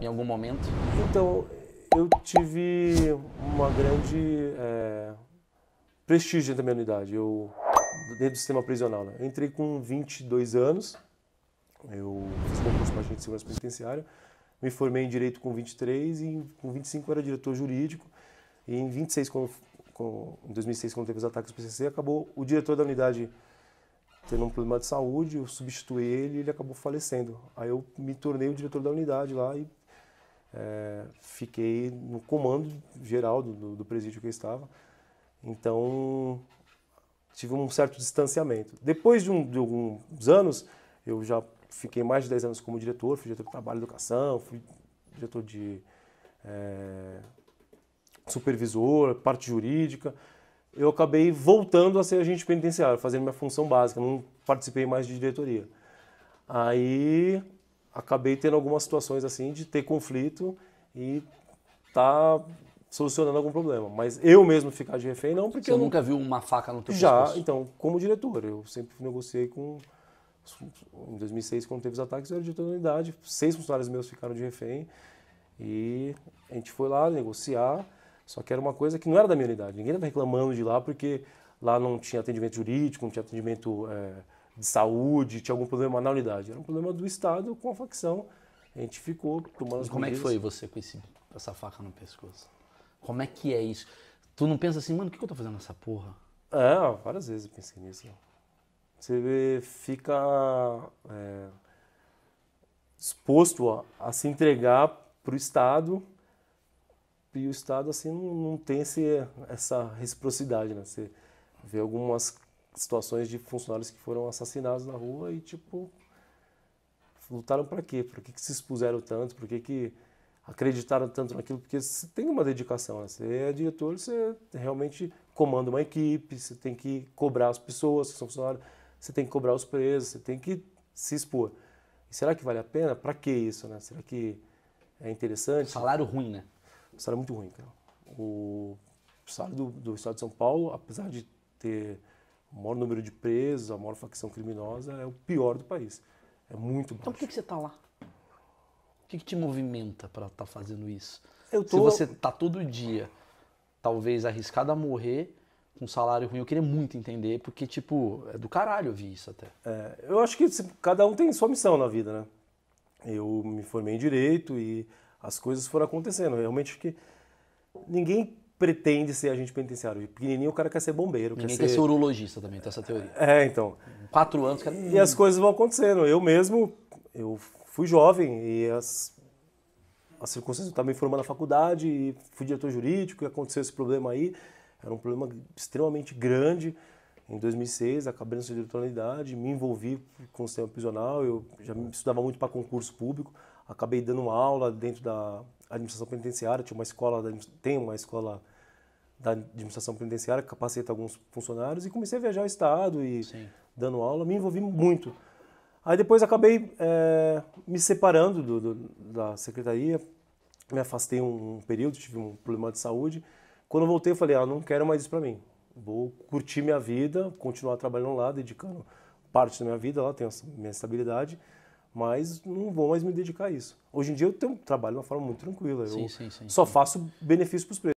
em algum momento? Então, eu tive uma grande é, prestígio da minha unidade, eu, dentro do sistema prisional. Né? Entrei com 22 anos, eu fiz concurso para agente de segurança penitenciária, me formei em direito com 23 e com 25 era diretor jurídico. E em 26, com, com, em 2006, quando teve os ataques do PCC, acabou o diretor da unidade tendo um problema de saúde, eu substituí ele e ele acabou falecendo. Aí eu me tornei o diretor da unidade lá e é, fiquei no comando geral do, do presídio que eu estava. Então, tive um certo distanciamento. Depois de, um, de, alguns anos, eu já fiquei mais de 10 anos como diretor, fui diretor de trabalho e educação, fui diretor de é, supervisor, parte jurídica. Eu acabei voltando a ser agente penitenciário, fazendo minha função básica, não participei mais de diretoria. Aí acabei tendo algumas situações assim de ter conflito e tá solucionando algum problema. Mas eu mesmo ficar de refém não, porque Você eu nunca vi viu uma faca no teu Já, pescoço? então, como diretor, eu sempre negociei com em 2006 quando teve os ataques, eu era diretor da unidade, seis funcionários meus ficaram de refém e a gente foi lá negociar, só que era uma coisa que não era da minha unidade. Ninguém estava reclamando de lá porque lá não tinha atendimento jurídico, não tinha atendimento é, de saúde, tinha algum problema na unidade. Era um problema do Estado com a facção. A gente ficou tomando. E como medidas. é que foi você com esse, essa faca no pescoço? Como é que é isso? Tu não pensa assim, mano, o que, que eu tô fazendo nessa porra? É, várias vezes eu pensei nisso. Você fica é, exposto a, a, se entregar pro Estado e o Estado assim não, não tem esse, essa reciprocidade, né? Você vê algumas situações de funcionários que foram assassinados na rua e, tipo, lutaram para quê? Por que, que se expuseram tanto? Por que, que acreditaram tanto naquilo? Porque você tem uma dedicação, né? Você é diretor, você realmente comanda uma equipe, você tem que cobrar as pessoas que são funcionários, você tem que cobrar os presos, você tem que se expor. E será que vale a pena? Para que isso, né? Será que é interessante? Salário ruim, né? Salário muito ruim, cara. O salário do, do Estado de São Paulo, apesar de ter o maior número de presos, a maior facção criminosa é o pior do país. É muito baixo. Então por que, que você está lá? O que, que te movimenta para estar tá fazendo isso? Tô... Se você está todo dia, talvez arriscado a morrer com um salário ruim, eu queria muito entender, porque, tipo, é do caralho ouvir isso até. É, eu acho que cada um tem sua missão na vida, né? Eu me formei em direito e as coisas foram acontecendo. Realmente que ninguém pretende ser agente penitenciário. Pequenininho o cara quer ser bombeiro. Ninguém quer ser, quer ser urologista também, tem essa teoria. É, então. Quatro anos, cara... E as hum. coisas vão acontecendo. Eu mesmo, eu fui jovem e as, as circunstâncias estava me formando na faculdade e fui diretor jurídico e aconteceu esse problema aí. Era um problema extremamente grande. Em 2006, acabei no Centro de Eletroidade, me envolvi com o sistema prisional, eu já estudava muito para concurso público, acabei dando uma aula dentro da administração penitenciária, tinha uma escola, tem uma escola da administração penitenciária que capacita alguns funcionários e comecei a viajar ao estado e Sim. dando aula, me envolvi muito. Aí depois acabei é, me separando do, do, da secretaria, me afastei um, um período, tive um problema de saúde. Quando voltei, eu falei, ah, não quero mais isso para mim vou curtir minha vida, continuar trabalhando lá, dedicando parte da minha vida lá, tenho minha estabilidade, mas não vou mais me dedicar a isso. Hoje em dia eu tenho, trabalho de uma forma muito tranquila, sim, eu sim, sim, só faço benefício para os preços.